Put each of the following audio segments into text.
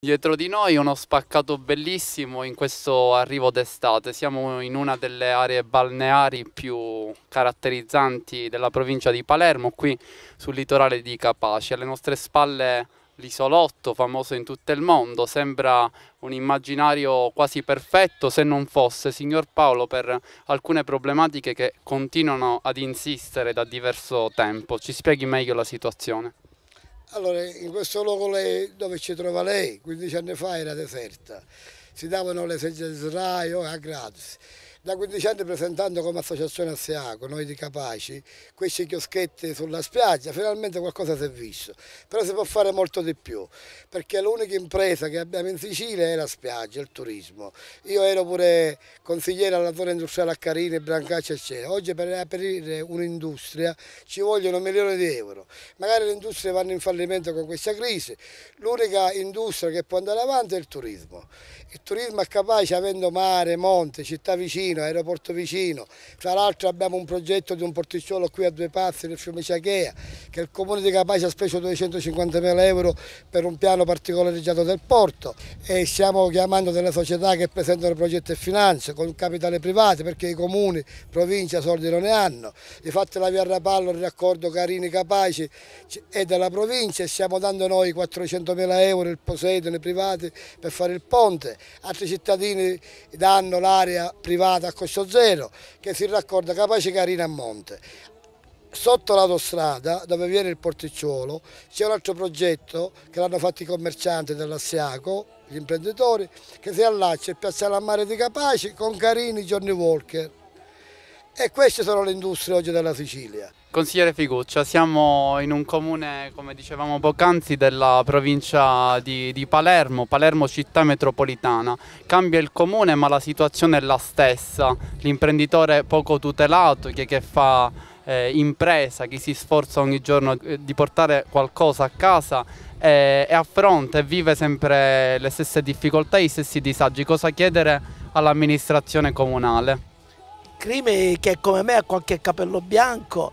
Dietro di noi uno spaccato bellissimo in questo arrivo d'estate. Siamo in una delle aree balneari più caratterizzanti della provincia di Palermo, qui sul litorale di Capaci. Alle nostre spalle l'isolotto famoso in tutto il mondo, sembra un immaginario quasi perfetto se non fosse, signor Paolo, per alcune problematiche che continuano ad insistere da diverso tempo. Ci spieghi meglio la situazione. Allora, in questo luogo lei, dove ci trova lei, 15 anni fa era deserta, si davano le sedie di sdraio eh, a gratis. Da 15 anni presentando come associazione a Seaco, noi di Capaci, questi chioschetti sulla spiaggia, finalmente qualcosa si è visto. Però si può fare molto di più, perché l'unica impresa che abbiamo in Sicilia è la spiaggia, il turismo. Io ero pure consigliere alla zona industriale a Carini, Brancaccia, eccetera. Oggi per aprire un'industria ci vogliono milioni di euro. Magari le industrie vanno in fallimento con questa crisi. L'unica industria che può andare avanti è il turismo. Il turismo è capace, avendo mare, monte, città vicine, vicino, aeroporto vicino. Tra l'altro abbiamo un progetto di un porticciolo qui a Due passi nel fiume Ciachea che il comune di Capace ha speso 250.000 euro per un piano particolareggiato del porto e stiamo chiamando delle società che presentano progetti e finanze con capitale privato perché i comuni, provincia, soldi non ne hanno. Di fatto la via Rapallo, il raccordo Carini Capaci è della provincia e stiamo dando noi 400.000 euro il Poseidone privati per fare il ponte. Altri cittadini danno l'area privata fermata a costo zero che si raccorda Capace Carina a Monte. Sotto l'autostrada, dove viene il porticciolo, c'è un altro progetto che l'hanno fatto i commercianti dell'Assiaco, gli imprenditori, che si allaccia e piazza la mare di Capaci con Carini Johnny Walker. E queste sono le industrie oggi della Sicilia. Consigliere Figuccia, siamo in un comune, come dicevamo poc'anzi, della provincia di, di, Palermo, Palermo città metropolitana. Cambia il comune ma la situazione è la stessa. L'imprenditore poco tutelato, chi che fa eh, impresa, chi si sforza ogni giorno eh, di portare qualcosa a casa e, e affronta e vive sempre le stesse difficoltà, i stessi disagi. Cosa chiedere all'amministrazione comunale? Crimi che come me ha qualche capello bianco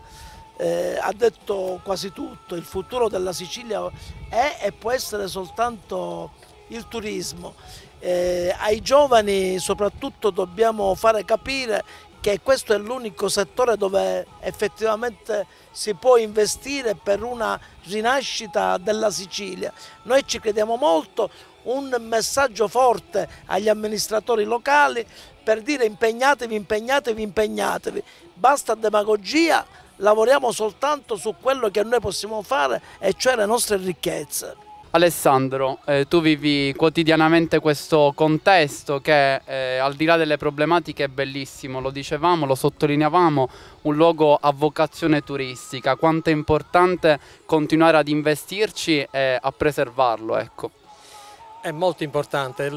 eh, ha detto quasi tutto, il futuro della Sicilia è e può essere soltanto il turismo. Eh, ai giovani soprattutto dobbiamo fare capire che questo è l'unico settore dove effettivamente si può investire per una rinascita della Sicilia. Noi ci crediamo molto, un messaggio forte agli amministratori locali per dire impegnatevi, impegnatevi, impegnatevi. Basta demagogia, lavoriamo soltanto su quello che noi possiamo fare e cioè le nostre ricchezze. Alessandro, eh, tu vivi quotidianamente questo contesto che eh, al di là delle problematiche è bellissimo, lo dicevamo, lo sottolineavamo, un luogo a vocazione turistica, quanto è importante continuare ad investirci e a preservarlo. Ecco. È molto importante, il,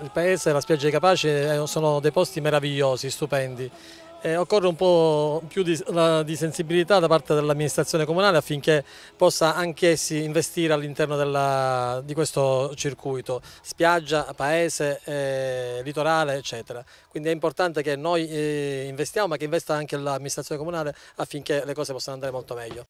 il paese, la spiaggia di Capace eh, sono dei posti meravigliosi, stupendi eh, occorre un po' più di, la, di sensibilità da parte dell'amministrazione comunale affinché possa anch'essi investire all'interno di questo circuito, spiaggia, paese, eh, litorale eccetera. Quindi è importante che noi eh, investiamo ma che investa anche l'amministrazione comunale affinché le cose possano andare molto meglio.